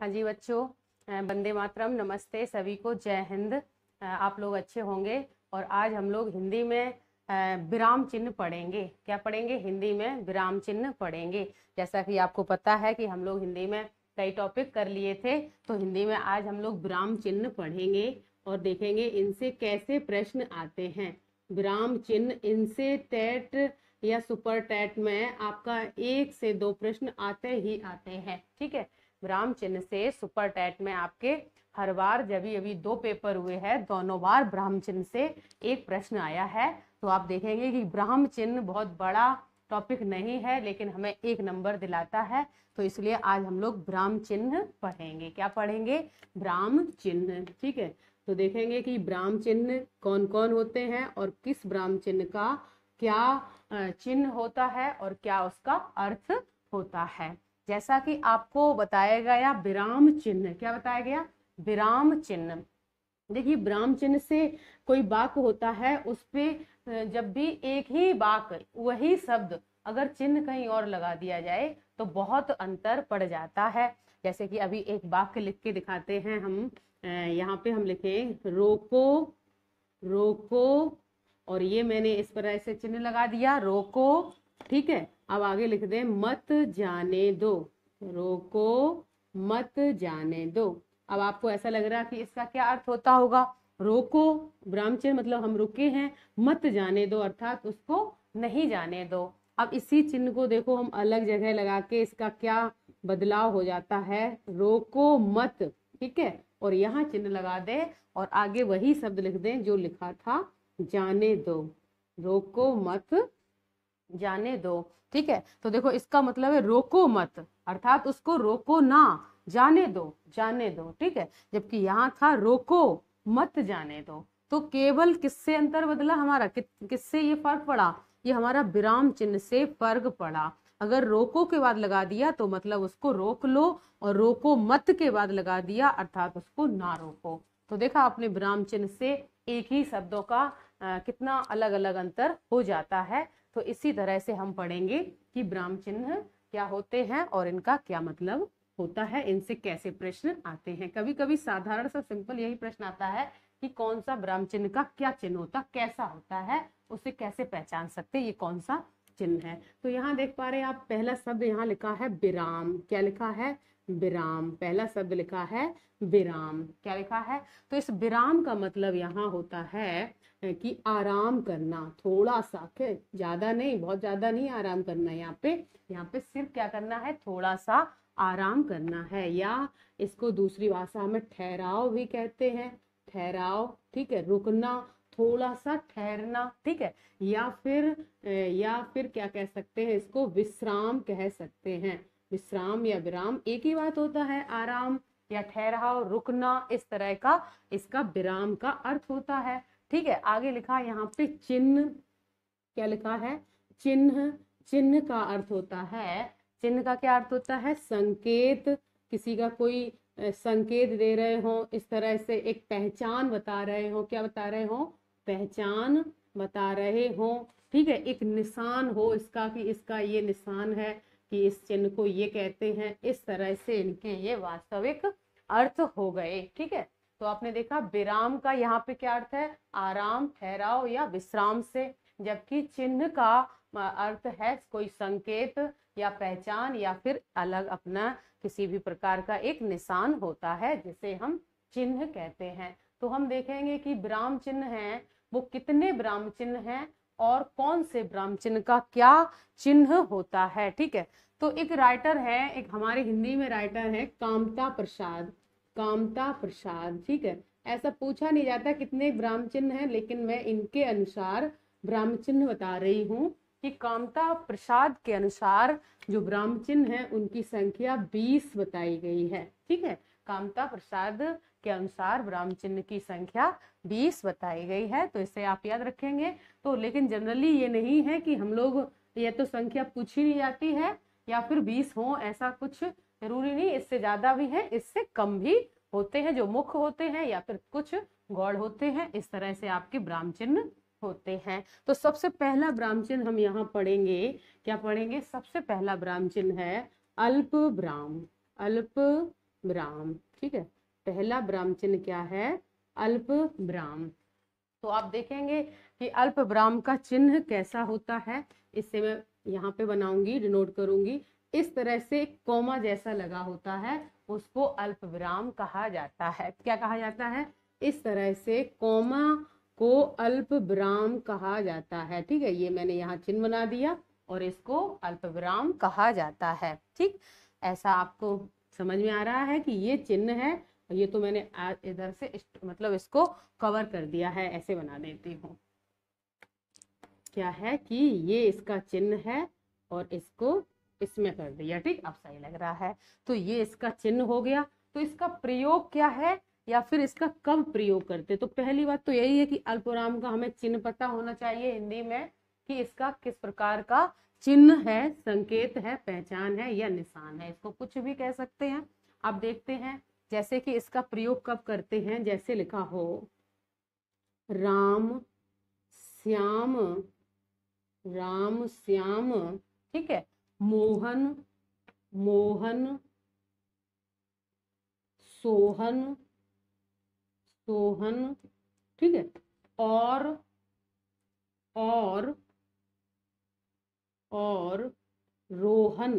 हाँ जी बच्चों बंदे मातरम नमस्ते सभी को जय हिंद आप लोग अच्छे होंगे और आज हम लोग हिंदी में विराम चिन्ह पढ़ेंगे क्या पढ़ेंगे हिंदी में विराम चिन्ह पढ़ेंगे जैसा कि आपको पता है कि हम लोग हिंदी में कई टॉपिक कर लिए थे तो हिंदी में आज हम लोग विराम चिन्ह पढ़ेंगे और देखेंगे इनसे कैसे प्रश्न आते हैं विराम चिन्ह इनसे टैट या सुपर टैट में आपका एक से दो प्रश्न आते ही आते हैं ठीक है विराम चिन्ह से सुपर टेट में आपके हर बार जब भी अभी दो पेपर हुए हैं दोनों बार ब्राह्म चिन्ह से एक प्रश्न आया है तो आप देखेंगे कि ब्राह्म चिन्ह बहुत बड़ा टॉपिक नहीं है लेकिन हमें एक नंबर दिलाता है तो इसलिए आज हम लोग ब्राह्म चिन्ह पढ़ेंगे क्या पढ़ेंगे ब्राह्म चिन्ह ठीक है तो देखेंगे कि ब्राह्म चिन्ह कौन कौन होते हैं और किस ब्राह्म चिन्ह का क्या चिन्ह होता है और क्या उसका अर्थ होता है जैसा कि आपको बताया गया विराम चिन्ह क्या बताया गया विराम चिन्ह देखिए विराम चिन्ह से कोई वाक होता है उस पर जब भी एक ही वाक वही शब्द अगर चिन्ह कहीं और लगा दिया जाए तो बहुत अंतर पड़ जाता है जैसे कि अभी एक वाक्य लिख के दिखाते हैं हम यहाँ पे हम लिखें रोको रोको और ये मैंने इस तरह से चिन्ह लगा दिया रोको ठीक है अब आगे लिख दें मत जाने दो रोको मत जाने दो अब आपको ऐसा लग रहा है कि इसका क्या अर्थ होता होगा रोको ब्राह्मचर्य मतलब हम रुके हैं मत जाने दो अर्थात उसको नहीं जाने दो अब इसी चिन्ह को देखो हम अलग जगह लगा के इसका क्या बदलाव हो जाता है रोको मत ठीक है और यहाँ चिन्ह लगा दे और आगे वही शब्द लिख दें जो लिखा था जाने दो रोको मत जाने दो ठीक है तो देखो इसका मतलब है रोको मत अर्थात उसको रोको ना जाने दो जाने दो ठीक है जबकि यहाँ था रोको मत जाने दो तो केवल किससे अंतर बदला हमारा कि, किससे ये फर्क पड़ा ये हमारा विराम चिन्ह से फर्क पड़ा अगर रोको के बाद लगा दिया तो मतलब उसको रोक लो और रोको मत के बाद लगा दिया अर्थात उसको ना रोको तो देखा आपने विराम चिन्ह से एक ही शब्दों का आ, कितना अलग अलग अंतर हो जाता है तो इसी तरह से हम पढ़ेंगे कि ब्राह्म चिन्ह क्या होते हैं और इनका क्या मतलब होता है इनसे कैसे प्रश्न आते हैं कभी कभी साधारण सा सिंपल यही प्रश्न आता है कि कौन सा ब्राह्म चिन्ह का क्या चिन्ह होता कैसा होता है उसे कैसे पहचान सकते ये कौन सा चिन्ह है तो यहाँ देख पा रहे हैं आप पहला शब्द यहाँ लिखा है विराम क्या लिखा है विराम पहला शब्द लिखा है विराम क्या लिखा है तो इस विराम का मतलब यहाँ होता है कि आराम करना थोड़ा सा ज्यादा नहीं बहुत ज्यादा नहीं आराम करना यहाँ पे यहाँ पे सिर्फ क्या करना है थोड़ा सा आराम करना है या इसको दूसरी भाषा में ठहराव भी कहते हैं ठहराव ठीक है रुकना थोड़ा सा ठहरना ठीक है या फिर या फिर क्या कह सकते हैं इसको विश्राम कह सकते हैं विश्राम या विराम एक ही बात होता है आराम या ठहराव रुकना इस तरह का इसका विराम का अर्थ होता है ठीक है आगे लिखा यहाँ पे चिन्ह क्या लिखा है चिन्ह चिन्ह का अर्थ होता है चिन्ह का क्या अर्थ होता है संकेत किसी का कोई संकेत दे रहे हो इस तरह से एक पहचान बता रहे हो क्या बता रहे हो पहचान बता रहे हो ठीक है एक निशान हो इसका कि इसका ये निशान है कि इस चिन्ह को ये कहते हैं इस तरह से इनके ये वास्तविक अर्थ हो गए ठीक है तो आपने देखा विराम का यहाँ पे क्या अर्थ है आराम ठहराव या विश्राम से जबकि चिन्ह का अर्थ है कोई संकेत या पहचान या फिर अलग अपना किसी भी प्रकार का एक निशान होता है जिसे हम चिन्ह कहते हैं तो हम देखेंगे कि विराम चिन्ह हैं वो कितने विराम चिन्ह हैं और कौन से ब्राह्म चिन्ह का क्या चिन्ह होता है ठीक है तो एक राइटर है एक हमारे हिंदी में राइटर है कामता प्रसाद कामता प्रसाद ठीक है ऐसा पूछा नहीं जाता कितने ब्राह्म चिन्ह है लेकिन मैं इनके अनुसार ब्राह्म चिन्ह बता रही हूँ कि कामता प्रसाद के अनुसार जो ब्राह्मचिन्ह चिन्ह है उनकी संख्या बीस बताई गई है ठीक है कामता प्रसाद के अनुसार ब्राह्म चिन्ह की संख्या बीस बताई गई है तो इसे आप याद रखेंगे तो लेकिन जनरली ये नहीं है कि हम लोग ये तो संख्या पूछी नहीं जाती है या फिर बीस हो ऐसा कुछ जरूरी नहीं इससे ज्यादा भी है इससे कम भी होते हैं जो मुख होते हैं या फिर कुछ गौड़ होते हैं इस तरह से आपके ब्राह्म चिन्ह होते हैं तो सबसे पहला ब्राह्म चिन्ह हम यहाँ पढ़ेंगे क्या पढ़ेंगे सबसे पहला ब्राह्म चिन्ह है अल्प ब्राह्म अल्प ब्राह्म ठीक है पहला ब्राह्म चिन्ह क्या है अल्प ब्राह्म तो आप देखेंगे कि अल्प ब्राह्म का चिन्ह कैसा होता है इससे मैं यहाँ पे बनाऊंगी डिनोट करूंगी इस तरह से कोमा जैसा लगा होता है उसको अल्प विराम कहा जाता है क्या कहा जाता है इस तरह से कोमा को अल्प विराम कहा जाता है ठीक है ये मैंने यहाँ चिन्ह बना दिया और इसको अल्प विराम कहा जाता है ठीक ऐसा आपको समझ में आ रहा है कि ये चिन्ह है ये तो मैंने इधर से मतलब इसको कवर कर दिया है ऐसे बना देती हूँ क्या है कि ये इसका चिन्ह है और इसको इसमें कर दिया ठीक अब सही लग रहा है तो ये इसका चिन्ह हो गया तो इसका प्रयोग क्या है या फिर इसका कब प्रयोग करते तो पहली बात तो यही है कि अल्पराम का हमें चिन्ह पता होना चाहिए हिंदी में कि इसका किस प्रकार का चिन्ह है संकेत है पहचान है या निशान है इसको कुछ भी कह सकते हैं आप देखते हैं जैसे कि इसका प्रयोग कब करते हैं जैसे लिखा हो राम श्याम राम श्याम ठीक है मोहन मोहन सोहन सोहन ठीक है और और और रोहन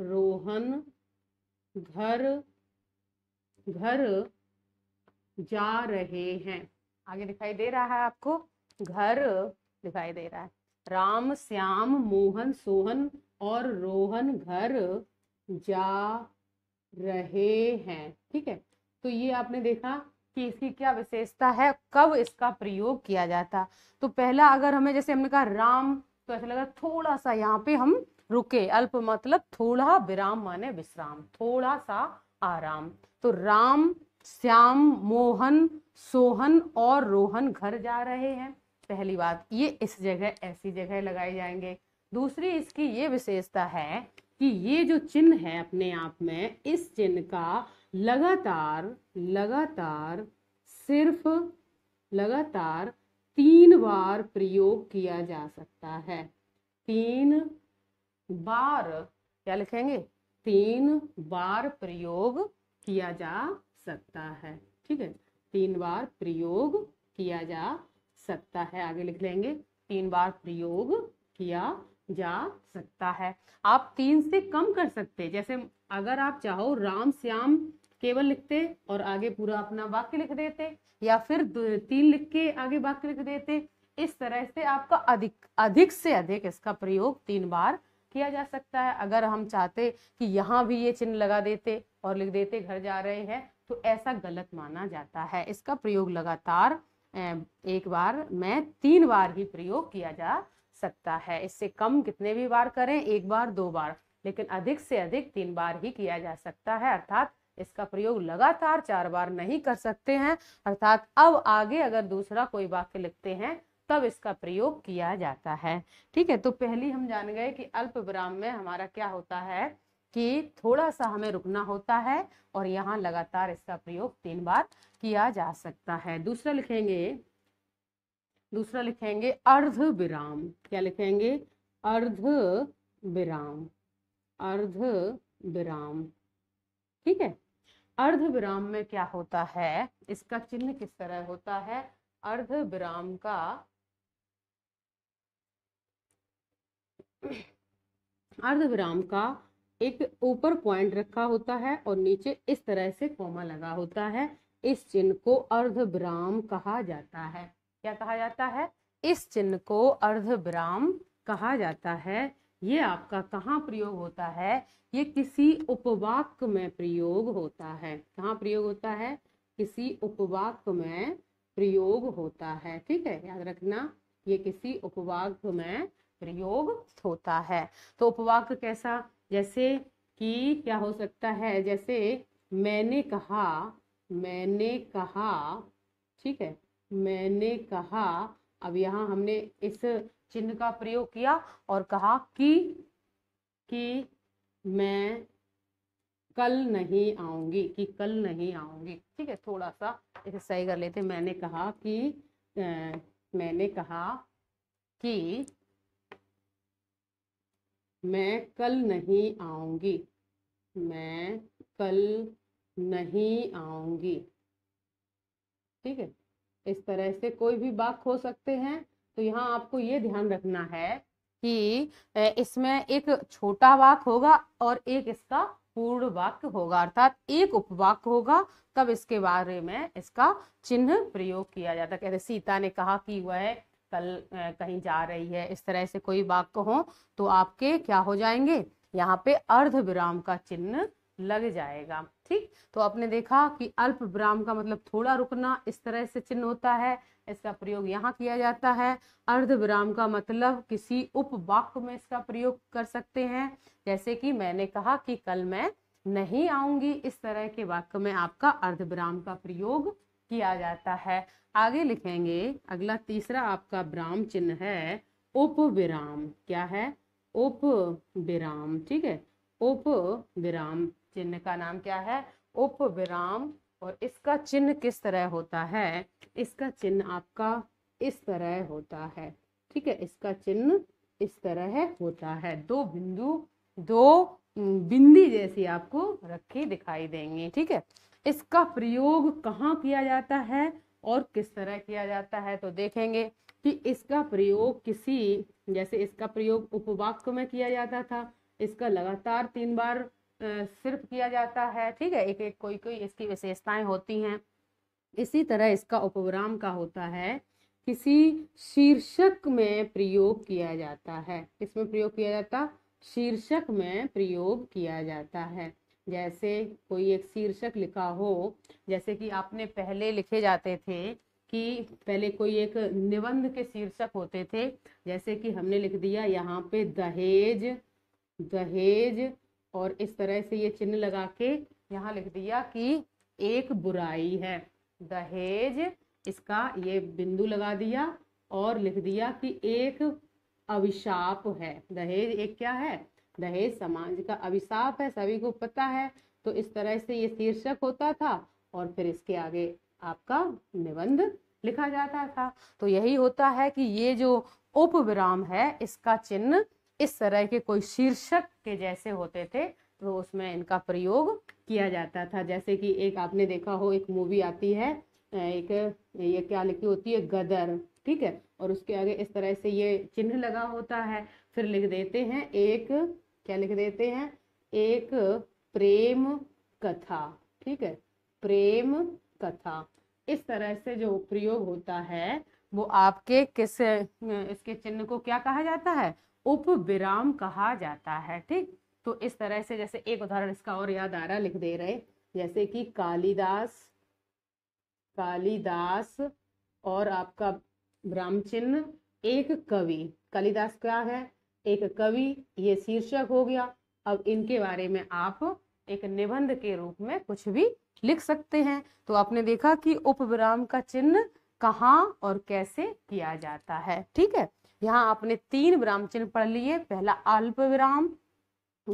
रोहन घर घर जा रहे हैं आगे दिखाई दे रहा है आपको घर दिखाई दे रहा है राम श्याम मोहन सोहन और रोहन घर जा रहे हैं ठीक है तो ये आपने देखा कि इसकी क्या विशेषता है कब इसका प्रयोग किया जाता तो पहला अगर हमें जैसे हमने कहा राम तो ऐसा लगा थोड़ा सा यहाँ पे हम रुके अल्प मतलब थोड़ा विराम माने विश्राम थोड़ा सा आराम तो राम श्याम मोहन सोहन और रोहन घर जा रहे हैं पहली बात ये इस जगह ऐसी जगह लगाए जाएंगे दूसरी इसकी ये विशेषता है कि ये जो चिन्ह है अपने आप में इस चिन्ह का लगातार लगातार सिर्फ लगातार तीन बार प्रयोग किया जा सकता है तीन बार क्या लिखेंगे तीन बार प्रयोग किया जा सकता है ठीक है तीन बार प्रयोग किया जा सकता है आगे लिख लेंगे तीन बार प्रयोग किया जा सकता है आप तीन से कम कर सकते जैसे अगर आप चाहो राम श्याम केवल लिखते और आगे पूरा अपना वाक्य लिख देते या फिर तीन लिख के आगे वाक्य लिख देते इस तरह से आपका अधिक अधिक से अधिक इसका प्रयोग तीन बार किया जा सकता है अगर हम चाहते कि यहाँ भी ये चिन्ह लगा देते और लिख देते घर जा रहे हैं तो ऐसा गलत माना जाता है इसका प्रयोग लगातार एक बार में तीन बार ही प्रयोग किया जा सकता है इससे कम कितने भी बार करें एक बार दो बार लेकिन अधिक से अधिक तीन बार ही किया जा सकता है अर्थात इसका प्रयोग लगातार चार बार नहीं कर सकते हैं अर्थात अब आगे अगर दूसरा कोई वाक्य लिखते हैं तब इसका प्रयोग किया जाता है ठीक है तो पहली हम जान गए कि अल्प विराम में हमारा क्या होता है कि थोड़ा सा हमें रुकना होता है और यहाँ लगातार इसका प्रयोग तीन बार किया जा सकता है दूसरा लिखेंगे दूसरा लिखेंगे अर्ध विराम क्या लिखेंगे अर्ध विराम अर्ध विराम ठीक है अर्ध विराम में क्या होता है इसका चिन्ह किस तरह होता है अर्ध विराम का अर्धविराम का एक ऊपर पॉइंट रखा होता है और नीचे इस तरह से कोमा लगा होता है इस चिन्ह को अर्धविराम कहा जाता है क्या कहा जाता है इस चिन्ह को अर्धविराम कहा जाता है ये आपका कहाँ प्रयोग होता है ये किसी उपवाक में प्रयोग होता है कहाँ प्रयोग होता है किसी उपवाक में प्रयोग होता है ठीक है याद रखना ये किसी उपवाक में प्रयोग होता है तो उपवाक कैसा जैसे कि क्या हो सकता है जैसे मैंने कहा मैंने कहा ठीक है मैंने कहा अब यहाँ हमने इस चिन्ह का प्रयोग किया और कहा कि कि मैं कल नहीं आऊंगी कि कल नहीं आऊंगी ठीक है थोड़ा सा इसे सही कर लेते मैंने कहा कि आ, मैंने कहा कि मैं कल नहीं आऊँगी मैं कल नहीं आऊँगी ठीक है इस तरह से कोई भी बाक हो सकते हैं तो यहाँ आपको ये ध्यान रखना है कि इसमें एक छोटा वाक होगा और एक इसका पूर्ण वाक्य होगा अर्थात एक उपवाक होगा तब इसके बारे में इसका चिन्ह प्रयोग किया जाता है कहते सीता ने कहा कि वह कल कहीं जा रही है इस तरह से कोई वाक्य हो तो आपके क्या हो जाएंगे यहाँ पे अर्ध विराम का चिन्ह लग जाएगा ठीक तो आपने देखा कि अल्प विराम का मतलब थोड़ा रुकना इस तरह से चिन्ह होता है इसका प्रयोग यहाँ किया जाता है अर्ध विराम का मतलब किसी उपवाक्य में इसका प्रयोग कर सकते हैं जैसे कि मैंने कहा कि कल मैं नहीं आऊंगी इस तरह के वाक्य में आपका अर्ध विराम का प्रयोग किया जाता है आगे लिखेंगे अगला तीसरा आपका विराम चिन्ह है उप विराम क्या है उप विराम ठीक है उप विराम चिन्ह का नाम क्या है उप विराम और इसका चिन्ह किस तरह होता है इसका चिन्ह आपका इस तरह होता है ठीक है इसका चिन्ह इस तरह होता है दो बिंदु दो बिंदी जैसी आपको रखी दिखाई देंगे ठीक है इसका प्रयोग कहाँ किया जाता है और किस तरह किया जाता है तो देखेंगे कि इसका प्रयोग किसी जैसे इसका प्रयोग उपवाक्य में किया जाता था इसका लगातार तीन बार सिर्फ किया जाता है ठीक है एक एक कोई कोई इसकी विशेषताएं होती हैं इसी तरह इसका उपविराम का होता है किसी शीर्षक में प्रयोग किया जाता है इसमें प्रयोग किया जाता शीर्षक में प्रयोग किया जाता है जैसे कोई एक शीर्षक लिखा हो जैसे कि आपने पहले लिखे जाते थे कि पहले कोई एक निबंध के शीर्षक होते थे जैसे कि हमने लिख दिया यहाँ पे दहेज दहेज और इस तरह से ये चिन्ह लगा के यहाँ लिख दिया कि एक बुराई है दहेज इसका ये बिंदु लगा दिया और लिख दिया कि एक अभिशाप है दहेज एक क्या है दहेज समाज का अभिशाप है सभी को पता है तो इस तरह से ये शीर्षक होता था और फिर इसके आगे आपका निबंध लिखा जाता था तो यही होता है कि ये जो उपविराम है इसका चिन्ह इस तरह के कोई शीर्षक के जैसे होते थे तो उसमें इनका प्रयोग किया जाता था जैसे कि एक आपने देखा हो एक मूवी आती है एक ये क्या लिखी होती है गदर ठीक है और उसके आगे इस तरह से ये चिन्ह लगा होता है फिर लिख देते हैं एक क्या लिख देते हैं एक प्रेम कथा ठीक है प्रेम कथा इस तरह से जो प्रयोग होता है वो आपके किस इसके चिन्ह को क्या कहा जाता है उप विराम कहा जाता है ठीक तो इस तरह से जैसे एक उदाहरण इसका और याद आ रहा लिख दे रहे जैसे कि कालिदास कालिदास और आपका ब्राह्म चिन्ह एक कवि कालिदास क्या है एक कवि ये शीर्षक हो गया अब इनके बारे में आप एक निबंध के रूप में कुछ भी लिख सकते हैं तो आपने देखा कि उपविराम का चिन्ह कहाँ और कैसे किया जाता है ठीक है यहाँ आपने तीन विराम चिन्ह पढ़ लिए पहला अल्प विराम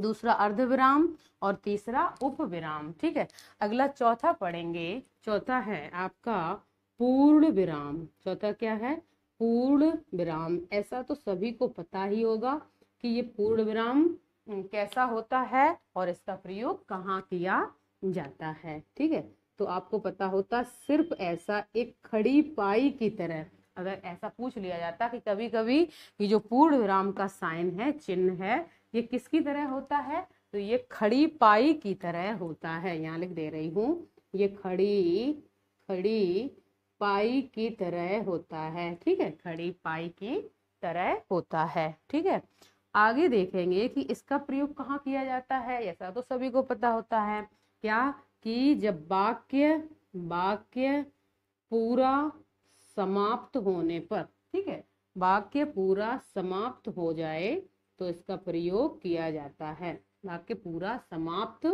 दूसरा अर्ध विराम और तीसरा उप विराम ठीक है अगला चौथा पढ़ेंगे चौथा है आपका पूर्ण विराम चौथा क्या है पूर्ण विराम ऐसा तो सभी को पता ही होगा कि ये पूर्ण विराम कैसा होता है और इसका प्रयोग कहाँ किया जाता है ठीक है तो आपको पता होता सिर्फ ऐसा एक खड़ी पाई की तरह अगर ऐसा पूछ लिया जाता कि कभी कभी ये जो पूर्ण विराम का साइन है चिन्ह है ये किसकी तरह होता है तो ये खड़ी पाई की तरह होता है यहाँ लिख दे रही हूँ ये खड़ी खड़ी पाई की तरह होता है ठीक है खड़ी पाई की तरह होता है ठीक है आगे देखेंगे कि इसका प्रयोग कहाँ किया जाता है ऐसा तो सभी को पता होता है क्या कि जब वाक्य वाक्य पूरा समाप्त होने पर ठीक है वाक्य पूरा समाप्त हो जाए तो इसका प्रयोग किया जाता है वाक्य पूरा समाप्त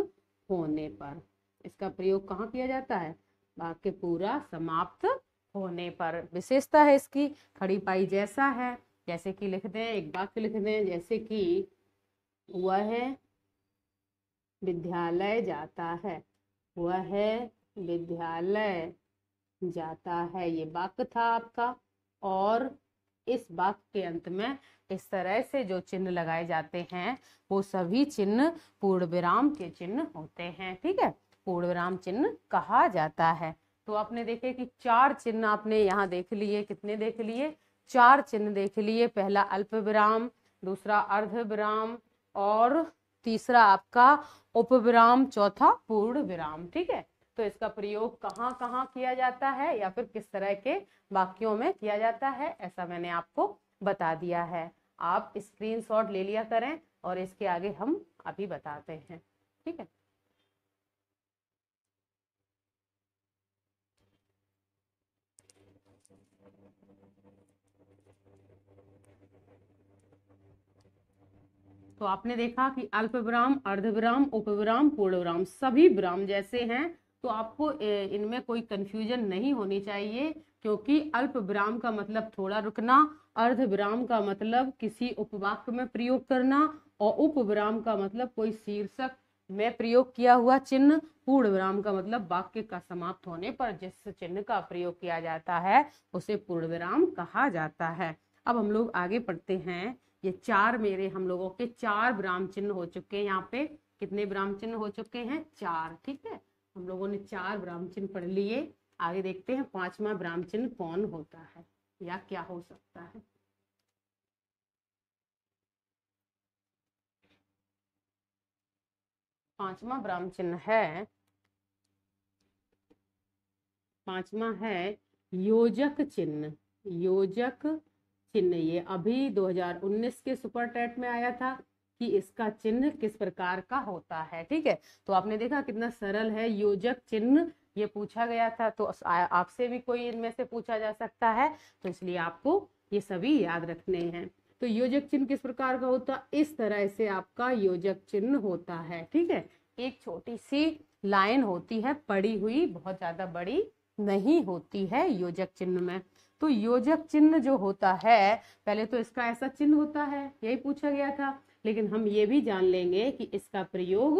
होने पर इसका प्रयोग कहाँ किया जाता है वाक्य पूरा समाप्त होने पर विशेषता है इसकी खड़ी पाई जैसा है जैसे कि लिख दें एक वाक्य लिख दें जैसे कि वह विद्यालय जाता है वह विद्यालय जाता है ये वाक्य था आपका और इस वाक्य के अंत में इस तरह से जो चिन्ह लगाए जाते हैं वो सभी चिन्ह पूर्ण विराम के चिन्ह होते हैं ठीक है पूर्वराम चिन्ह कहा जाता है तो आपने देखे कि चार चिन्ह आपने यहाँ देख लिए कितने देख लिए चार चिन्ह देख लिए पहला अल्प विराम दूसरा अर्ध विराम और तीसरा आपका उपविराम चौथा पूर्ण विराम ठीक है तो इसका प्रयोग कहाँ कहाँ किया जाता है या फिर किस तरह के वाक्यों में किया जाता है ऐसा मैंने आपको बता दिया है आप स्क्रीनशॉट ले लिया करें और इसके आगे हम अभी बताते हैं ठीक है तो आपने देखा कि अल्प विराम उप विराम पूर्ण विराम सभी विराम जैसे हैं तो आपको इनमें कोई कन्फ्यूजन नहीं होनी चाहिए क्योंकि अल्प विराम का मतलब थोड़ा रुकना अर्ध विराम का मतलब किसी उपवाक्य में प्रयोग करना और विराम का मतलब कोई शीर्षक में प्रयोग किया हुआ चिन्ह पूर्ण विराम का मतलब वाक्य का समाप्त होने पर जिस चिन्ह का प्रयोग किया जाता है उसे पूर्ण विराम कहा जाता है अब हम लोग आगे पढ़ते हैं ये चार मेरे हम लोगों के चार ब्राह्म चिन्ह हो चुके हैं यहाँ पे कितने ब्राह्म चिन्ह हो चुके हैं चार ठीक है हम लोगों ने चार ब्राह्म चिन्ह पढ़ लिए आगे देखते हैं पांचवा ब्राह्म चिन्ह कौन होता है या क्या हो सकता है पांचवा ब्राह्म चिन्ह है पांचवा है योजक चिन्ह योजक चिन्ह ये अभी 2019 के सुपर टेट में आया था कि इसका चिन्ह किस प्रकार का होता है ठीक है तो आपने देखा कितना सरल है योजक चिन्ह ये पूछा गया था तो आपसे भी कोई इनमें से पूछा जा सकता है तो इसलिए आपको ये सभी याद रखने हैं तो योजक चिन्ह किस प्रकार का होता इस तरह से आपका योजक चिन्ह होता है ठीक है एक छोटी सी लाइन होती है पड़ी हुई बहुत ज्यादा बड़ी नहीं होती है योजक चिन्ह में तो योजक चिन्ह जो होता है पहले तो इसका ऐसा चिन्ह होता है यही पूछा गया था लेकिन हम ये भी जान लेंगे कि इसका प्रयोग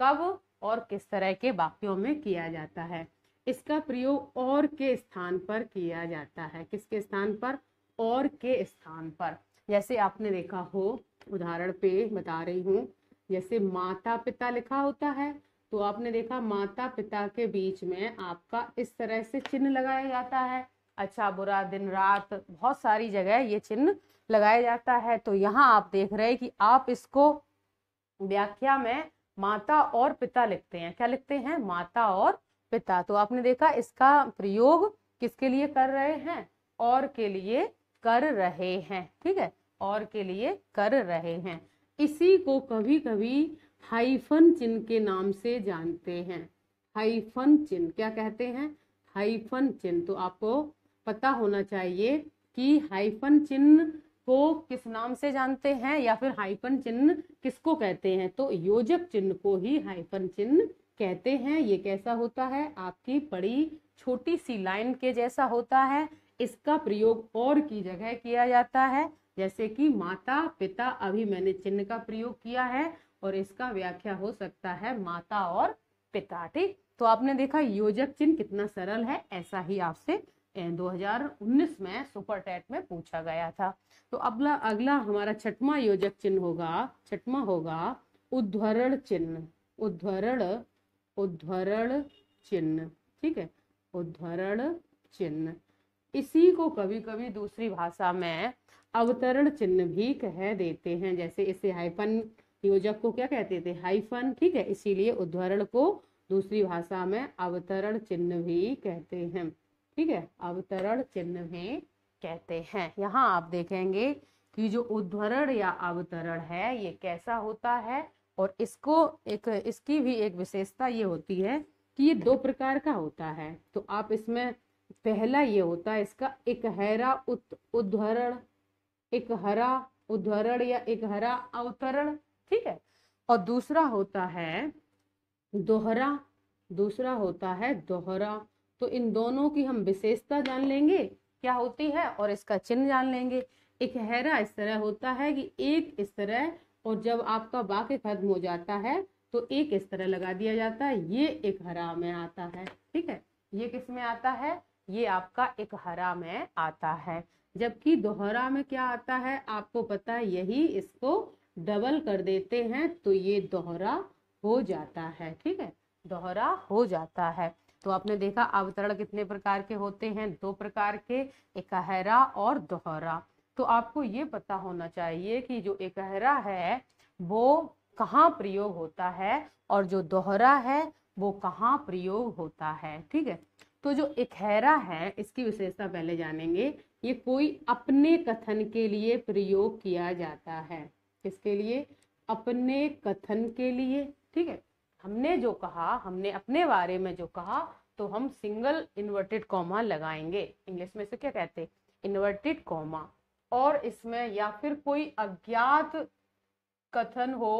कब और किस तरह के वाक्यों में किया जाता है इसका प्रयोग और के स्थान पर किया जाता है किसके स्थान पर और के स्थान पर जैसे आपने देखा हो उदाहरण पे बता रही हूँ जैसे माता पिता लिखा होता है तो आपने देखा माता पिता के बीच में आपका इस तरह से चिन्ह लगाया जाता है अच्छा बुरा दिन रात बहुत सारी जगह ये चिन्ह लगाया जाता है तो यहाँ आप देख रहे हैं कि आप इसको व्याख्या में माता और पिता लिखते हैं क्या लिखते हैं माता और पिता तो आपने देखा इसका प्रयोग किसके लिए कर रहे हैं और के लिए कर रहे हैं ठीक है और के लिए कर रहे हैं इसी को कभी कभी हाइफन चिन्ह के नाम से जानते हैं हाइफन चिन्ह क्या कहते हैं हाइफन चिन्ह तो आपको पता होना चाहिए कि हाइफन चिन्ह को किस नाम से जानते हैं या फिर हाइफन चिन्ह किसको कहते हैं तो योजक चिन्ह को ही हाइफन चिन्ह कहते हैं ये कैसा होता है आपकी बड़ी छोटी सी लाइन के जैसा होता है इसका प्रयोग और की जगह किया जाता है जैसे कि माता पिता अभी मैंने चिन्ह का प्रयोग किया है और इसका व्याख्या हो सकता है माता और पिता ठीक तो आपने देखा योजक चिन्ह कितना सरल है ऐसा ही आपसे 2019 में सुपर टेट में पूछा गया था तो अगला अगला हमारा छठवा योजक चिन्ह होगा छठवा होगा उद्धरण चिन्ह उद्धरण उद्धरण चिन्ह ठीक है उद्धरण चिन्ह इसी को कभी कभी दूसरी भाषा में अवतरण चिन्ह भी कह देते हैं जैसे इसे हाइफन योजक को क्या कहते थे हाइफन ठीक है इसीलिए उद्धरण को दूसरी भाषा में अवतरण चिन्ह भी कहते हैं ठीक है अवतरण चिन्ह में कहते हैं यहाँ आप देखेंगे कि जो उद्धरण या अवतरण है ये कैसा होता है और इसको एक इसकी भी एक विशेषता ये होती है कि ये दो प्रकार का होता है तो आप इसमें पहला ये होता है इसका एक हैरा उद्धरण एक हरा उद्धरण या एक हरा अवतरण ठीक है और दूसरा होता है दोहरा दूसरा होता है दोहरा तो इन दोनों की हम विशेषता जान लेंगे क्या होती है और इसका चिन्ह जान लेंगे एक हैरा इस तरह होता है कि एक इस तरह और जब आपका वाक्य खत्म हो जाता है तो एक इस तरह लगा दिया जाता है ये एक हरा में आता है ठीक है ये किस में आता है ये आपका एक हरा में आता है जबकि दोहरा में क्या आता है आपको पता है यही इसको डबल कर देते हैं तो ये दोहरा हो जाता है ठीक है दोहरा हो जाता है तो आपने देखा अवतरण कितने प्रकार के होते हैं दो प्रकार के एकहरा और दोहरा तो आपको ये पता होना चाहिए कि जो एकहरा है वो कहाँ प्रयोग होता है और जो दोहरा है वो कहाँ प्रयोग होता है ठीक है तो जो एकहरा है इसकी विशेषता पहले जानेंगे ये कोई अपने कथन के लिए प्रयोग किया जाता है किसके लिए अपने कथन के लिए ठीक है हमने जो कहा हमने अपने बारे में जो कहा तो हम सिंगल इन्वर्टेड कॉमा लगाएंगे इंग्लिश में इसे क्या कहते हैं इन्वर्टेड कॉमा और इसमें या फिर कोई अज्ञात कथन हो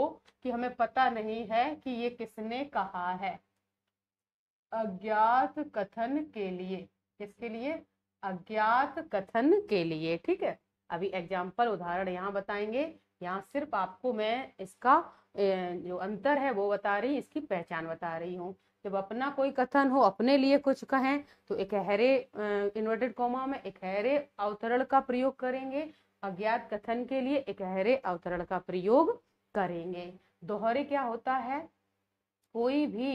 कि हमें पता नहीं है कि ये किसने कहा है अज्ञात कथन के लिए किसके लिए अज्ञात कथन के लिए ठीक है अभी एग्जाम्पल उदाहरण यहाँ बताएंगे यहाँ सिर्फ आपको मैं इसका जो अंतर है वो बता रही इसकी पहचान बता रही हूँ जब अपना कोई कथन हो अपने लिए कुछ कहें तो एक हरे इन्वर्टेड कोमा में एक हरे अवतरण का प्रयोग करेंगे अज्ञात कथन के लिए एक हरे अवतरण का प्रयोग करेंगे दोहरे क्या होता है कोई भी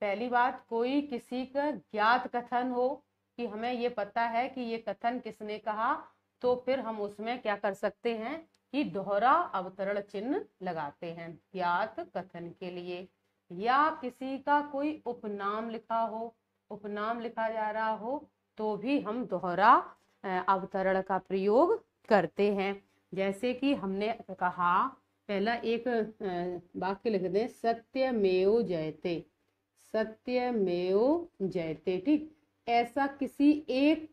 पहली बात कोई किसी का ज्ञात कथन हो कि हमें ये पता है कि ये कथन किसने कहा तो फिर हम उसमें क्या कर सकते हैं ही दोहरा अवतरण चिन्ह लगाते हैं ज्ञात कथन के लिए या किसी का कोई उपनाम लिखा हो उपनाम लिखा जा रहा हो तो भी हम दोहरा अवतरण का प्रयोग करते हैं जैसे कि हमने कहा पहला एक वाक्य लिख दें सत्यमेव जयते सत्यमेव जयते ठीक ऐसा किसी एक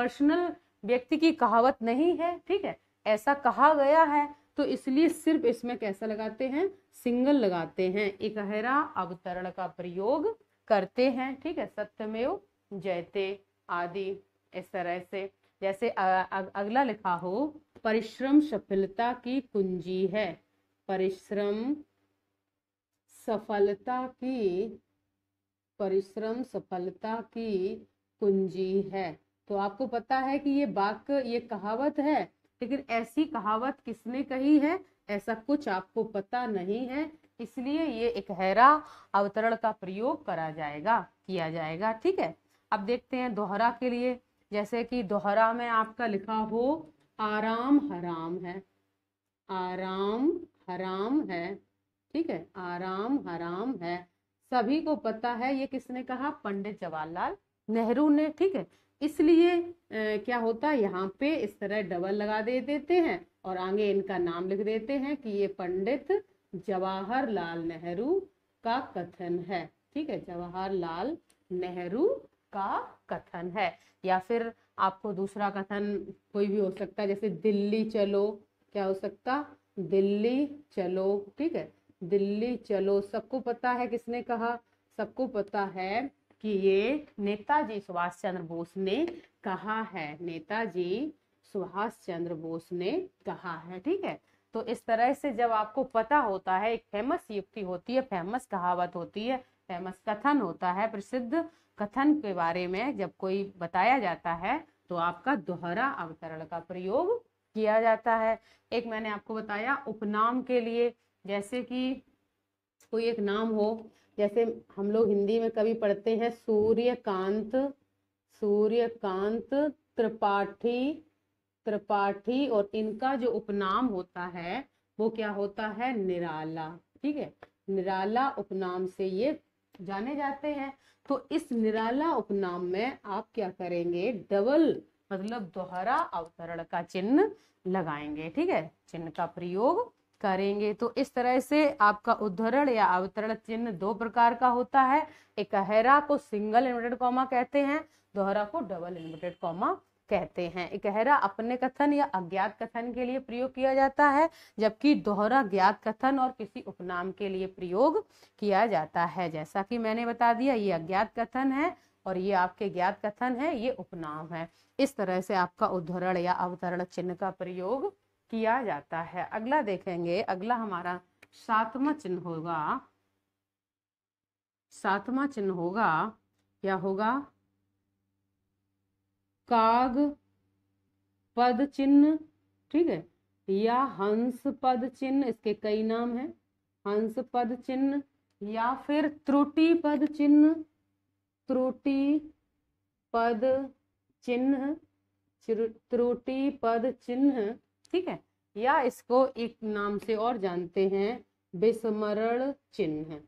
पर्सनल व्यक्ति की कहावत नहीं है ठीक है ऐसा कहा गया है तो इसलिए सिर्फ इसमें कैसा लगाते हैं सिंगल लगाते हैं इकहरा अवतरण का प्रयोग करते हैं ठीक है सत्यमेव जयते आदि इस तरह से जैसे अगला लिखा हो परिश्रम सफलता की कुंजी है परिश्रम सफलता की परिश्रम सफलता की कुंजी है तो आपको पता है कि ये वाक्य ये कहावत है लेकिन ऐसी कहावत किसने कही है ऐसा कुछ आपको पता नहीं है इसलिए ये एक हैरा अवतरण का प्रयोग करा जाएगा किया जाएगा ठीक है अब देखते हैं दोहरा के लिए जैसे कि दोहरा में आपका लिखा हो आराम हराम है आराम हराम है ठीक है आराम हराम है सभी को पता है ये किसने कहा पंडित जवाहरलाल नेहरू ने ठीक है इसलिए क्या होता है यहाँ पे इस तरह डबल लगा दे देते हैं और आगे इनका नाम लिख देते हैं कि ये पंडित जवाहरलाल नेहरू का कथन है ठीक है जवाहरलाल नेहरू का कथन है या फिर आपको दूसरा कथन कोई भी हो सकता है जैसे दिल्ली चलो क्या हो सकता दिल्ली चलो ठीक है दिल्ली चलो सबको पता है किसने कहा सबको पता है कि ये नेताजी सुभाष चंद्र बोस ने कहा है नेताजी सुभाष चंद्र बोस ने कहा है ठीक है तो इस तरह से जब आपको पता होता है एक फेमस युक्ति होती है फेमस कहावत होती है फेमस कथन होता है प्रसिद्ध कथन के बारे में जब कोई बताया जाता है तो आपका दोहरा अवतरण का प्रयोग किया जाता है एक मैंने आपको बताया उपनाम के लिए जैसे कि कोई एक नाम हो जैसे हम लोग हिंदी में कभी पढ़ते हैं सूर्यकांत सूर्यकांत त्रिपाठी त्रिपाठी और इनका जो उपनाम होता है वो क्या होता है निराला ठीक है निराला उपनाम से ये जाने जाते हैं तो इस निराला उपनाम में आप क्या करेंगे डबल मतलब दोहरा अवतरण का चिन्ह लगाएंगे ठीक है चिन्ह का प्रयोग करेंगे तो इस तरह से आपका उद्धरण या अवतरण चिन्ह दो प्रकार का होता है इकहरा को सिंगल इन्वर्टेड कॉमा कहते हैं दोहरा को डबल इन्वर्टेड कॉमा कहते हैं इकहरा अपने कथन या अज्ञात कथन के लिए प्रयोग किया जाता है जबकि दोहरा ज्ञात कथन और किसी उपनाम के लिए प्रयोग किया जाता है जैसा कि मैंने बता दिया ये अज्ञात कथन है और ये आपके ज्ञात कथन है ये उपनाम है इस तरह से आपका उद्धरण या अवतरण चिन्ह का प्रयोग किया जाता है अगला देखेंगे अगला हमारा सातवां चिन्ह होगा सातवां चिन्ह होगा क्या होगा काग पद चिन्ह ठीक है या हंस पद चिन्ह इसके कई नाम हैं हंस पद चिन्ह या फिर त्रुटि पद चिन्ह त्रुटि पद चिन्ह त्रुटि पद चिन्ह ठीक है या इसको एक नाम से और जानते हैं विस्मरण चिन्ह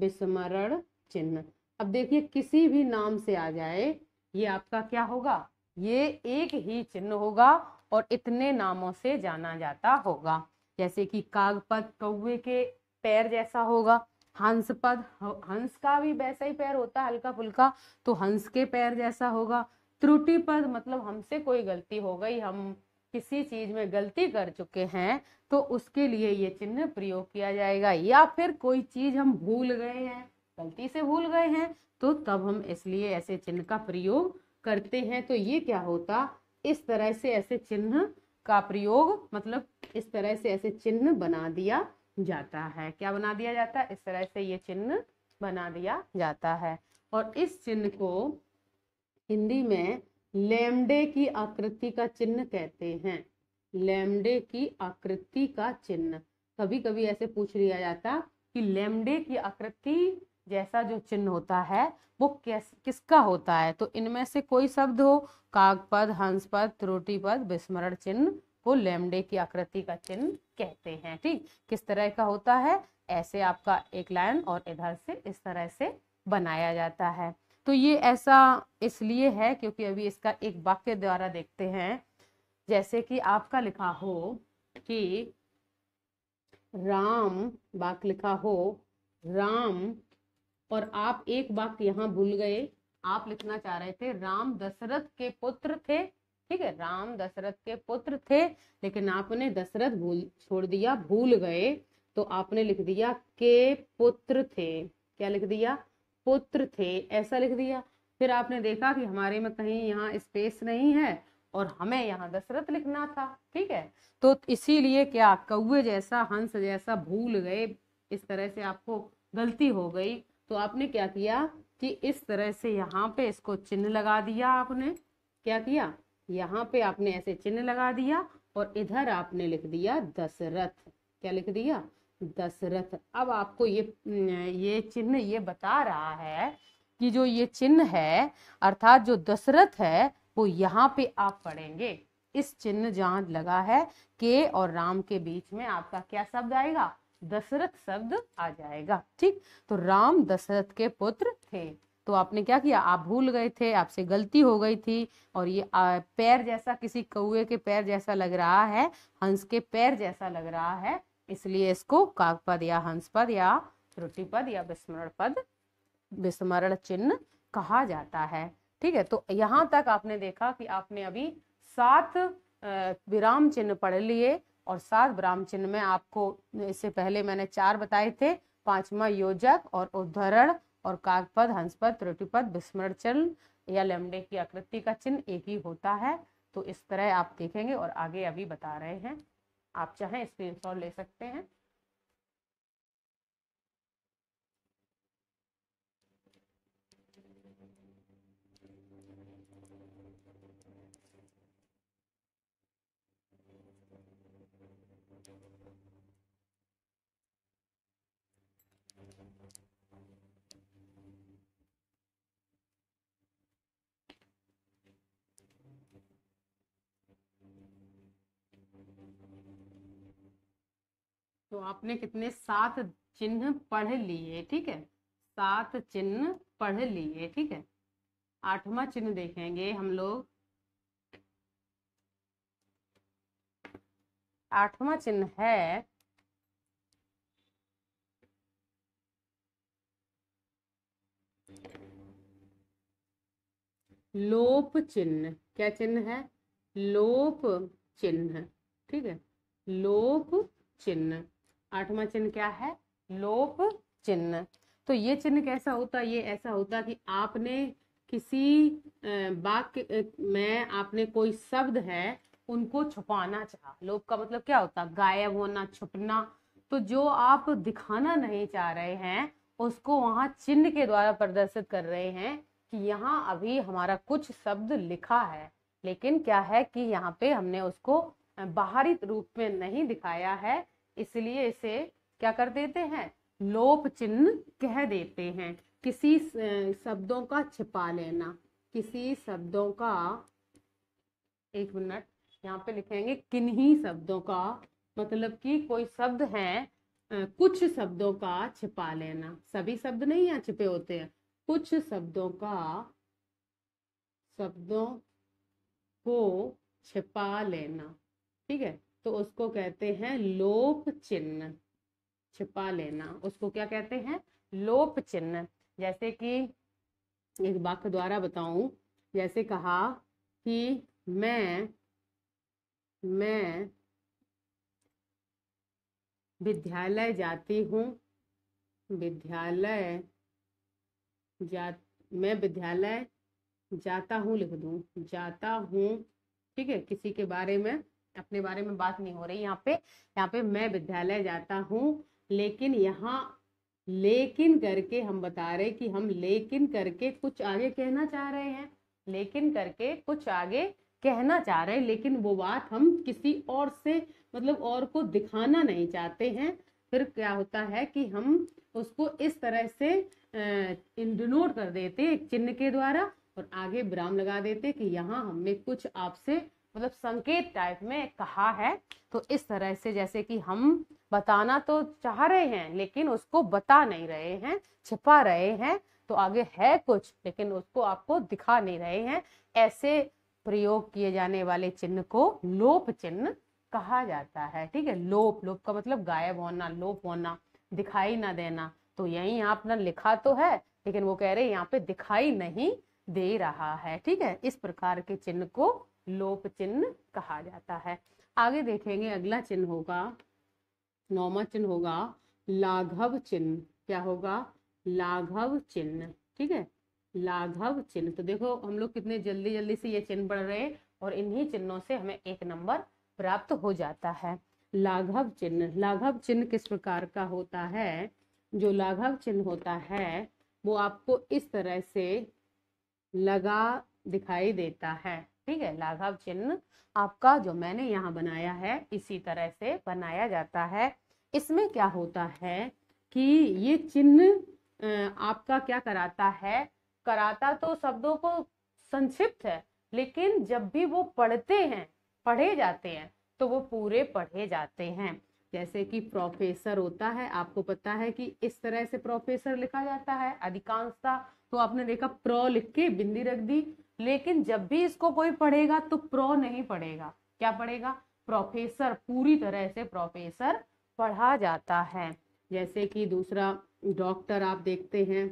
विस्मरण चिन्ह अब देखिए किसी भी नाम से आ जाए ये आपका क्या होगा ये एक ही चिन्ह होगा और इतने नामों से जाना जाता होगा जैसे कि कागपद कौए के पैर जैसा होगा हंसपद हंस का भी वैसा ही पैर होता है हल्का फुल्का तो हंस के पैर जैसा होगा त्रुटिपद मतलब हमसे कोई गलती हो गई हम किसी चीज में गलती कर चुके हैं तो उसके लिए ये चिन्ह प्रयोग किया जाएगा या फिर कोई चीज हम भूल गए हैं गलती से भूल गए हैं तो तब हम इसलिए ऐसे चिन्ह का प्रयोग करते हैं तो ये क्या होता इस तरह से ऐसे चिन्ह का प्रयोग मतलब इस तरह से ऐसे चिन्ह बना दिया जाता है क्या बना दिया जाता है इस तरह से ये चिन्ह बना दिया जाता है और इस चिन्ह को हिंदी में लेमडे की आकृति का चिन्ह कहते हैं लेमडे की आकृति का चिन्ह कभी कभी ऐसे पूछ लिया जाता कि लेमडे की आकृति जैसा जो चिन्ह होता है वो कैस किसका होता है तो इनमें से कोई शब्द हो कागपद हंसपद हंस त्रुटि पद विस्मरण चिन्ह को लेमडे की आकृति का चिन्ह कहते हैं ठीक किस तरह का होता है ऐसे आपका एक लाइन और इधर से इस तरह से बनाया जाता है तो ये ऐसा इसलिए है क्योंकि अभी इसका एक वाक्य द्वारा देखते हैं जैसे कि आपका लिखा हो कि राम वाक लिखा हो राम और आप एक वाक्य यहाँ भूल गए आप लिखना चाह रहे थे राम दशरथ के पुत्र थे ठीक है राम दशरथ के पुत्र थे लेकिन आपने दशरथ भूल छोड़ दिया भूल गए तो आपने लिख दिया के पुत्र थे क्या लिख दिया पुत्र थे ऐसा लिख दिया फिर आपने देखा कि हमारे में कहीं यहाँ स्पेस नहीं है और हमें यहाँ दशरथ लिखना था ठीक है तो इसीलिए क्या कौए जैसा हंस जैसा भूल गए इस तरह से आपको गलती हो गई तो आपने क्या किया कि इस तरह से यहाँ पे इसको चिन्ह लगा दिया आपने क्या किया यहाँ पे आपने ऐसे चिन्ह लगा दिया और इधर आपने लिख दिया दशरथ क्या लिख दिया दशरथ अब आपको ये ये चिन्ह ये बता रहा है कि जो ये चिन्ह है अर्थात जो दशरथ है वो यहाँ पे आप पढ़ेंगे इस चिन्ह जहाँ लगा है के और राम के बीच में आपका क्या शब्द आएगा दशरथ शब्द आ जाएगा ठीक तो राम दशरथ के पुत्र थे तो आपने क्या किया आप भूल गए थे आपसे गलती हो गई थी और ये पैर जैसा किसी कौए के पैर जैसा लग रहा है हंस के पैर जैसा लग रहा है इसलिए इसको काग पद या हंस पद या त्रुटि पद या विस्मरण पद विस्मरण चिन्ह कहा जाता है ठीक है तो यहाँ तक आपने देखा कि आपने अभी सात विराम चिन्ह पढ़ लिए और सात विराम चिन्ह में आपको इससे पहले मैंने चार बताए थे पांचवा योजक और उद्धरण और कागपद हंसपद त्रुटिपद विस्मरण चिन्ह या लेमडे की आकृति का चिन्ह एक ही होता है तो इस तरह आप देखेंगे और आगे अभी बता रहे हैं आप चाहें स्क्रीनशॉट ले सकते हैं तो आपने कितने सात चिन्ह पढ़ लिए ठीक है सात चिन्ह पढ़ लिए ठीक है आठवां चिन्ह देखेंगे हम लोग आठवां चिन्ह है लोप चिन्ह क्या चिन्ह है लोप चिन्ह ठीक है लोप चिन्ह आठवां चिन्ह क्या है लोप चिन्ह तो ये चिन्ह कैसा होता ये ऐसा होता कि आपने किसी वाक्य में आपने कोई शब्द है उनको छुपाना चाह लोप का मतलब क्या होता गायब होना छुपना तो जो आप दिखाना नहीं चाह रहे हैं उसको वहाँ चिन्ह के द्वारा प्रदर्शित कर रहे हैं कि यहाँ अभी हमारा कुछ शब्द लिखा है लेकिन क्या है कि यहाँ पे हमने उसको बाहरी रूप में नहीं दिखाया है इसलिए इसे क्या कर देते हैं लोप चिन्ह कह देते हैं किसी शब्दों का छिपा लेना किसी शब्दों का एक मिनट यहाँ पे लिखेंगे किन्ही शब्दों का मतलब कि कोई शब्द है कुछ शब्दों का छिपा लेना सभी शब्द नहीं यहाँ छिपे होते हैं कुछ शब्दों का शब्दों को छिपा लेना ठीक है तो उसको कहते हैं लोप चिन्ह छिपा लेना उसको क्या कहते हैं लोप चिन्ह जैसे कि एक वाक्य द्वारा बताऊं जैसे कहा कि मैं मैं विद्यालय जाती हूँ विद्यालय जा मैं विद्यालय जाता हूँ लिख दूँ जाता हूँ ठीक है किसी के बारे में अपने बारे में बात नहीं हो रही यहाँ पे यहाँ पे मैं विद्यालय जाता हूँ लेकिन यहाँ लेकिन करके हम बता रहे कि हम लेकिन करके कुछ आगे कहना चाह रहे हैं लेकिन करके कुछ आगे कहना चाह रहे हैं लेकिन वो बात हम किसी और से मतलब और को दिखाना नहीं चाहते हैं फिर क्या होता है कि हम उसको इस तरह से डिनोट कर देते चिन्ह के द्वारा और आगे विराम लगा देते कि यहाँ हमने कुछ आपसे मतलब संकेत टाइप में कहा है तो इस तरह से जैसे कि हम बताना तो चाह रहे हैं लेकिन उसको बता नहीं रहे हैं छिपा रहे हैं तो आगे है कुछ लेकिन उसको आपको दिखा नहीं रहे हैं ऐसे प्रयोग किए जाने वाले चिन्ह को लोप चिन्ह कहा जाता है ठीक है लोप लोप का मतलब गायब होना लोप होना दिखाई ना देना तो यही यहाँ अपना लिखा तो है लेकिन वो कह रहे हैं यहाँ पे दिखाई नहीं दे रहा है ठीक है इस प्रकार के चिन्ह को लोप चिन्ह कहा जाता है आगे देखेंगे अगला चिन्ह होगा नौमा चिन्ह होगा लाघव चिन्ह क्या होगा लाघव चिन्ह ठीक है लाघव चिन्ह तो देखो हम लोग कितने जल्दी जल्दी से ये चिन्ह पढ़ रहे हैं और इन्हीं चिन्हों से हमें एक नंबर प्राप्त हो जाता है लाघव चिन्ह लाघव चिन्ह किस प्रकार का होता है जो लाघव चिन्ह होता है वो आपको इस तरह से लगा दिखाई देता है ठीक है लाघव चिन्ह आपका जो मैंने यहाँ बनाया है इसी तरह से बनाया जाता है इसमें क्या होता है कि ये चिन्ह आपका क्या कराता है कराता तो शब्दों को संक्षिप्त है लेकिन जब भी वो पढ़ते हैं पढ़े जाते हैं तो वो पूरे पढ़े जाते हैं जैसे कि प्रोफेसर होता है आपको पता है कि इस तरह से प्रोफेसर लिखा जाता है अधिकांशता तो आपने देखा प्रो लिख के बिंदी रख दी लेकिन जब भी इसको कोई पढ़ेगा तो प्रो नहीं पढ़ेगा क्या पढ़ेगा प्रोफेसर पूरी तरह से प्रोफेसर पढ़ा जाता है जैसे कि दूसरा डॉक्टर आप देखते हैं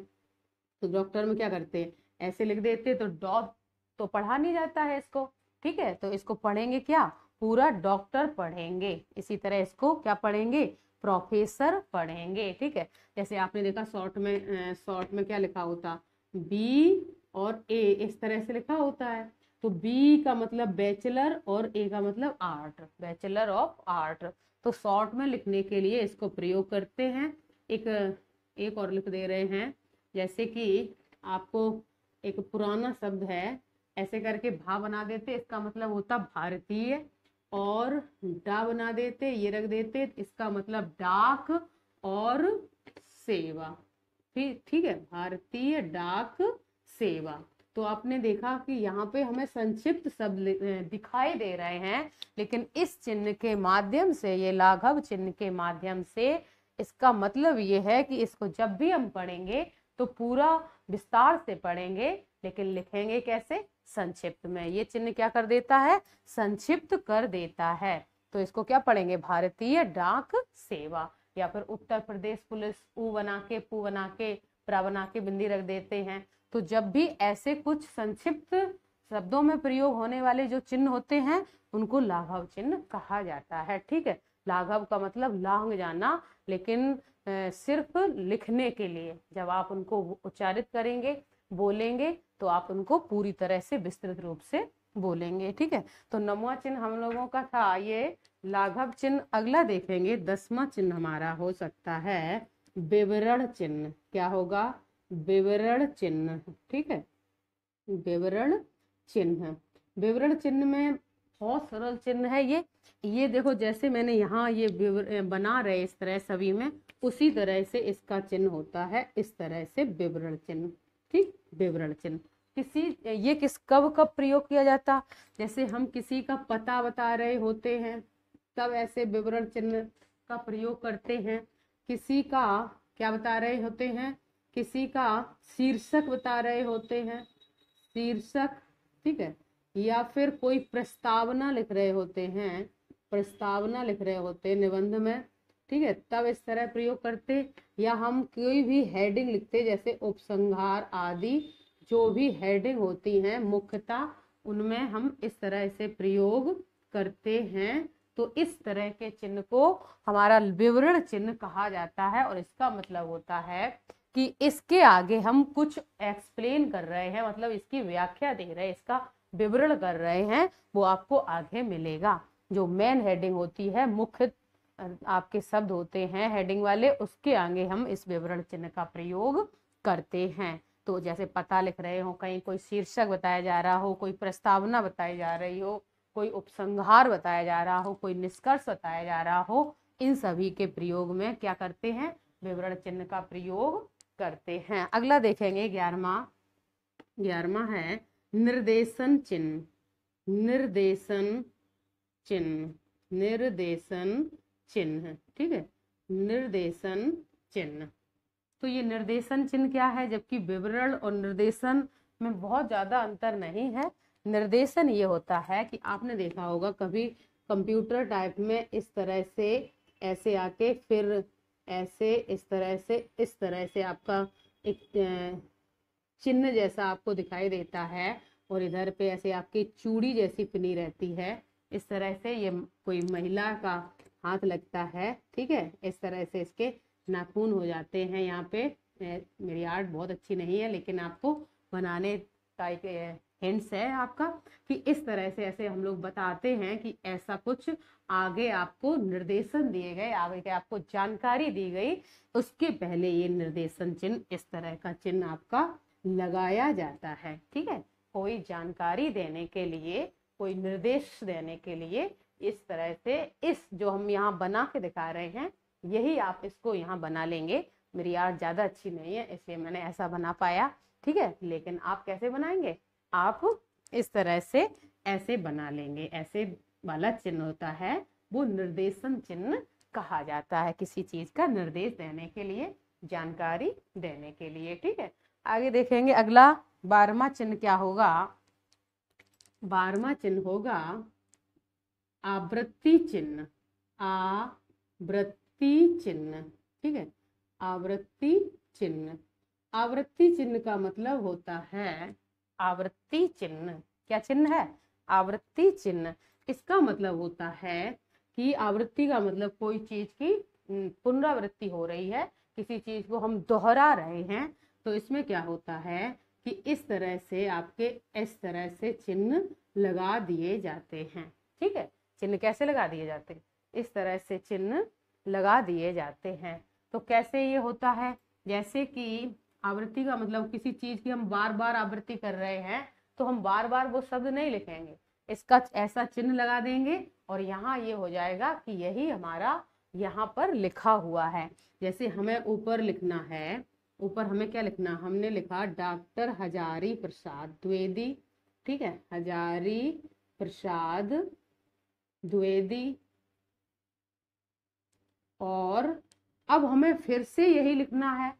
तो डॉक्टर में क्या करते हैं ऐसे लिख देते तो डॉक तो पढ़ा नहीं जाता है इसको ठीक है तो इसको पढ़ेंगे क्या पूरा डॉक्टर पढ़ेंगे इसी तरह इसको क्या पढ़ेंगे प्रोफेसर पढ़ेंगे ठीक है जैसे आपने देखा शॉर्ट में शॉर्ट में क्या लिखा होता बी और ए इस तरह से लिखा होता है तो बी का मतलब बैचलर और ए का मतलब आर्ट बैचलर ऑफ आर्ट तो शॉर्ट में लिखने के लिए इसको प्रयोग करते हैं एक एक और लिख दे रहे हैं जैसे कि आपको एक पुराना शब्द है ऐसे करके भा बना देते इसका मतलब होता भारतीय और डा बना देते ये रख देते इसका मतलब डाक और सेवा ठीक ठीक है भारतीय डाक सेवा तो आपने देखा कि यहाँ पे हमें संक्षिप्त शब्द दिखाई दे रहे हैं लेकिन इस चिन्ह के माध्यम से ये लाघव चिन्ह के माध्यम से इसका मतलब ये है कि इसको जब भी हम पढ़ेंगे तो पूरा विस्तार से पढ़ेंगे लेकिन लिखेंगे कैसे संक्षिप्त में ये चिन्ह क्या कर देता है संक्षिप्त कर देता है तो इसको क्या पढ़ेंगे भारतीय डाक सेवा या फिर उत्तर प्रदेश पुलिस ऊ बना के पू बना के प्रा बना के बिंदी रख देते हैं तो जब भी ऐसे कुछ संक्षिप्त शब्दों में प्रयोग होने वाले जो चिन्ह होते हैं उनको लाघव चिन्ह कहा जाता है ठीक है लाघव का मतलब लांग जाना लेकिन सिर्फ लिखने के लिए जब आप उनको उच्चारित करेंगे बोलेंगे तो आप उनको पूरी तरह से विस्तृत रूप से बोलेंगे ठीक है तो नमवा चिन्ह हम लोगों का था ये लाघव चिन्ह अगला देखेंगे दसवा चिन्ह हमारा हो सकता है विवरण चिन्ह क्या होगा विवरण चिन्ह ठीक है विवरण चिन्ह विवरण चिन्ह में बहुत सरल चिन्ह है ये ये देखो जैसे मैंने यहाँ ये बना रहे इस तरह सभी में उसी तरह से इसका चिन्ह होता है इस तरह से विवरण चिन्ह ठीक विवरण चिन्ह किसी ये किस कब कब प्रयोग किया जाता जैसे हम किसी का पता बता रहे होते हैं तब ऐसे विवरण चिन्ह का प्रयोग करते हैं किसी का क्या बता रहे होते हैं किसी का शीर्षक बता रहे होते हैं शीर्षक ठीक है या फिर कोई प्रस्तावना लिख रहे होते हैं प्रस्तावना लिख रहे होते हैं निबंध में ठीक है तब इस तरह प्रयोग करते या हम कोई भी हेडिंग लिखते जैसे उपसंहार आदि जो भी हेडिंग होती हैं मुख्यतः उनमें हम इस तरह से प्रयोग करते हैं तो इस तरह के चिन्ह को हमारा विवरण चिन्ह कहा जाता है और इसका मतलब होता है कि इसके आगे हम कुछ एक्सप्लेन कर रहे हैं मतलब इसकी व्याख्या दे रहे हैं इसका विवरण कर रहे हैं वो आपको आगे मिलेगा जो मेन हेडिंग होती है मुख्य आपके शब्द होते हैं हेडिंग वाले उसके आगे हम इस विवरण चिन्ह का प्रयोग करते हैं तो जैसे पता लिख रहे हो कहीं कोई शीर्षक बताया जा रहा हो कोई प्रस्तावना बताई जा रही हो कोई उपसंहार बताया जा रहा हो कोई निष्कर्ष बताया जा रहा हो इन सभी के प्रयोग में क्या करते हैं विवरण चिन्ह का प्रयोग करते हैं अगला देखेंगे ग्यारहवा ग्यारहवा है निर्देशन चिन्ह निर्देशन चिन्ह निर्देशन चिन्ह ठीक है निर्देशन चिन्ह तो ये निर्देशन चिन्ह क्या है जबकि विवरण और निर्देशन में बहुत ज़्यादा अंतर नहीं है निर्देशन ये होता है कि आपने देखा होगा कभी कंप्यूटर टाइप में इस तरह से ऐसे आके फिर ऐसे इस तरह से इस तरह से आपका एक चिन्ह जैसा आपको दिखाई देता है और इधर पे ऐसे आपकी चूड़ी जैसी पिनी रहती है इस तरह से ये कोई महिला का हाथ लगता है ठीक है इस तरह से इसके नाखून हो जाते हैं यहाँ पे मेरी आर्ट बहुत अच्छी नहीं है लेकिन आपको बनाने का एक हिंट्स है आपका कि इस तरह से ऐसे हम लोग बताते हैं कि ऐसा कुछ आगे आपको निर्देशन दिए गए आगे के आपको जानकारी दी गई उसके पहले ये निर्देशन चिन्ह इस तरह का चिन्ह आपका लगाया जाता है ठीक है कोई जानकारी देने के लिए कोई निर्देश देने के लिए इस तरह से इस जो हम यहाँ बना के दिखा रहे हैं यही आप इसको यहाँ बना लेंगे मेरी आर्ट ज़्यादा अच्छी नहीं है इसलिए मैंने ऐसा बना पाया ठीक है लेकिन आप कैसे बनाएंगे आप इस तरह से ऐसे बना लेंगे ऐसे वाला चिन्ह होता है वो निर्देशन चिन्ह कहा जाता है किसी चीज का निर्देश देने के लिए जानकारी देने के लिए ठीक है आगे देखेंगे अगला बारवा चिन्ह क्या होगा बारवा चिन्ह होगा आवृत्ति चिन्ह आवृत्ति चिन्ह ठीक है आवृत्ति चिन्ह आवृत्ति चिन्ह का मतलब होता है आवृत्ति चिन्ह क्या चिन्ह है आवृत्ति चिन्ह इसका मतलब होता है कि आवृत्ति का मतलब कोई चीज की पुनरावृत्ति हो रही है किसी चीज को हम दोहरा रहे हैं तो इसमें क्या होता है कि इस तरह से आपके इस तरह से चिन्ह लगा दिए जाते हैं ठीक है चिन्ह कैसे लगा दिए जाते हैं इस तरह से चिन्ह लगा दिए जाते हैं तो कैसे ये होता है जैसे कि आवृत्ति का मतलब किसी चीज की हम बार बार आवृत्ति कर रहे हैं तो हम बार बार वो शब्द नहीं लिखेंगे इसका ऐसा चिन्ह लगा देंगे और यहाँ ये हो जाएगा कि यही हमारा यहाँ पर लिखा हुआ है जैसे हमें ऊपर लिखना है ऊपर हमें क्या लिखना हमने लिखा डॉक्टर हजारी प्रसाद द्वेदी ठीक है हजारी प्रसाद द्वेदी और अब हमें फिर से यही लिखना है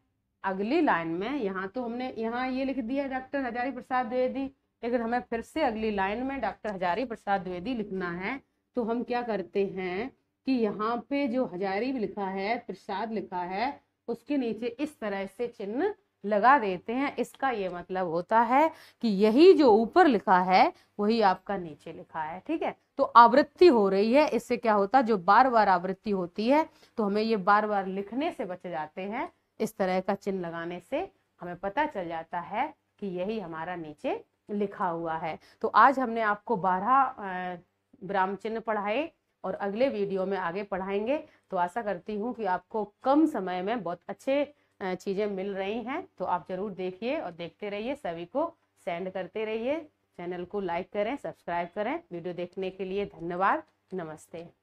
अगली लाइन में यहाँ तो हमने यहाँ ये लिख दिया डॉक्टर हजारी प्रसाद द्विवेदी लेकिन हमें फिर से अगली लाइन में डॉक्टर हजारी प्रसाद द्विवेदी लिखना है तो हम क्या करते हैं कि यहाँ पे जो हजारी लिखा है प्रसाद लिखा है उसके नीचे इस तरह से चिन्ह लगा देते हैं इसका ये मतलब होता है कि यही जो ऊपर लिखा है वही आपका नीचे लिखा है ठीक है तो आवृत्ति हो रही है इससे क्या होता है जो बार बार आवृत्ति होती है तो हमें ये बार बार लिखने से बच जाते हैं इस तरह का चिन्ह लगाने से हमें पता चल जाता है कि यही हमारा नीचे लिखा हुआ है तो आज हमने आपको बारह ब्राह्म चिन्ह पढ़ाए और अगले वीडियो में आगे पढ़ाएंगे तो आशा करती हूँ कि आपको कम समय में बहुत अच्छे चीज़ें मिल रही हैं तो आप ज़रूर देखिए और देखते रहिए सभी को सेंड करते रहिए चैनल को लाइक करें सब्सक्राइब करें वीडियो देखने के लिए धन्यवाद नमस्ते